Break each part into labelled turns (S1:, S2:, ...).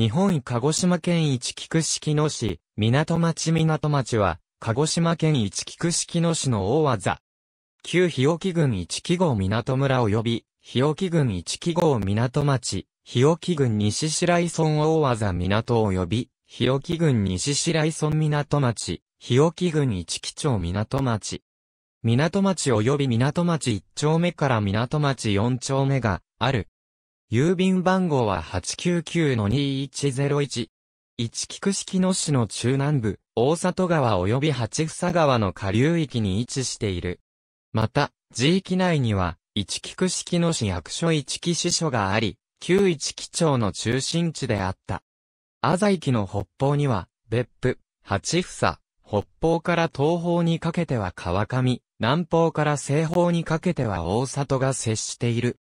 S1: 日本鹿児島県一菊式野市、港町港町は、鹿児島県一菊式野市の大技。旧日置郡一木号港村及び、日置郡一木号港町、日置郡西白井村大技港及び、日置郡西白井村港町、日置郡一木町港町。港町及び港町1丁目から港町4丁目がある郵便番号は899-2101。一菊式野市の中南部、大里川及び八房川の下流域に位置している。また、地域内には、一菊式野市役所一木支所があり、旧一木町の中心地であった。井木の北方には、別府、八房、北方から東方にかけては川上、南方から西方にかけては大里が接している。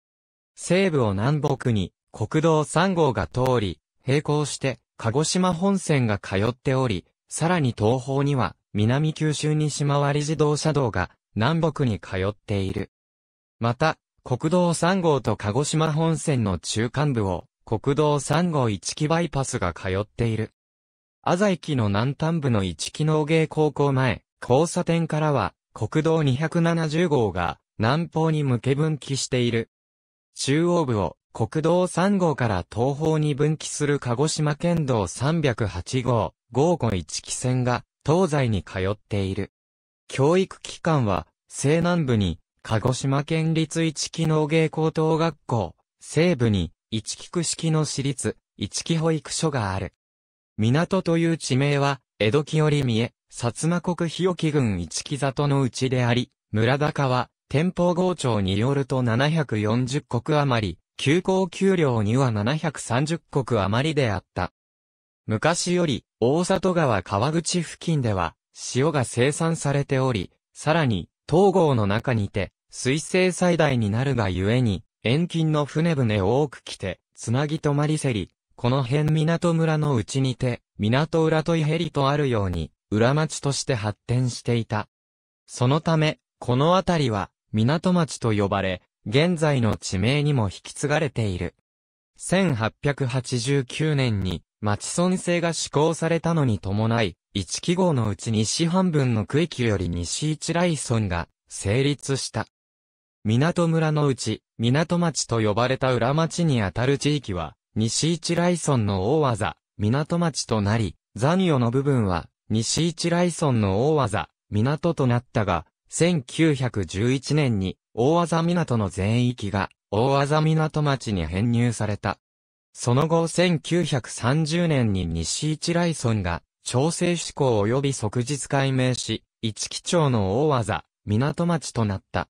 S1: 西部を南北に国道3号が通り、並行して鹿児島本線が通っており、さらに東方には南九州西回り自動車道が南北に通っている。また、国道3号と鹿児島本線の中間部を国道3号1機バイパスが通っている。朝駅の南端部の1機農芸高校前、交差点からは国道270号が南方に向け分岐している。中央部を国道3号から東方に分岐する鹿児島県道308号、合庫1期線が東西に通っている。教育機関は西南部に鹿児島県立一木農芸高等学校、西部に一木区式の私立一木保育所がある。港という地名は江戸木より見え、薩摩国日置郡一木里のうちであり、村高は、天保号庁によると740国余り、休校給料には730国余りであった。昔より、大里川川口付近では、塩が生産されており、さらに、東郷の中にて、水性最大になるがゆえに、遠近の船船多く来て、つなぎ止まりせり、この辺港村のうちにて、港裏といヘリとあるように、裏町として発展していた。そのため、この辺りは、港町と呼ばれ、現在の地名にも引き継がれている。1889年に町村制が施行されたのに伴い、1記号のうち西半分の区域より西一来村が成立した。港村のうち、港町と呼ばれた裏町にあたる地域は、西一来村の大技、港町となり、ザニオの部分は、西一来村の大技、港となったが、1911年に大技港の全域が大技港町に編入された。その後1930年に西一来村が調整志向及び即日改名し、一木町の大技、港町となった。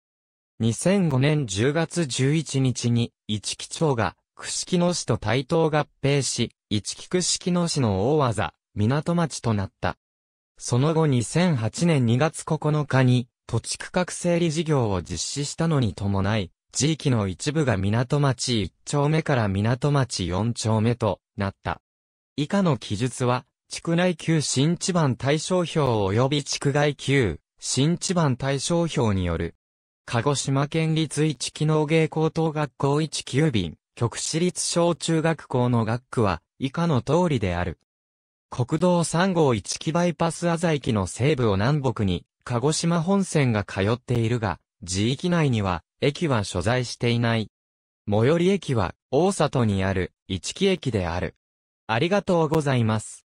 S1: 2005年10月11日に一木町が串木野市と対等合併し、一木串木野市の大技、港町となった。その後2008年2月9日に、土地区画整理事業を実施したのに伴い、地域の一部が港町1丁目から港町4丁目となった。以下の記述は、地区内級新地盤対象表及び地区外級新地盤対象表による。鹿児島県立一機能芸高等学校一級便、局私立小中学校の学区は以下の通りである。国道3号一機バイパスあざ駅の西部を南北に鹿児島本線が通っているが、地域内には、駅は所在していない。最寄り駅は、大里にある、一木駅である。ありがとうございます。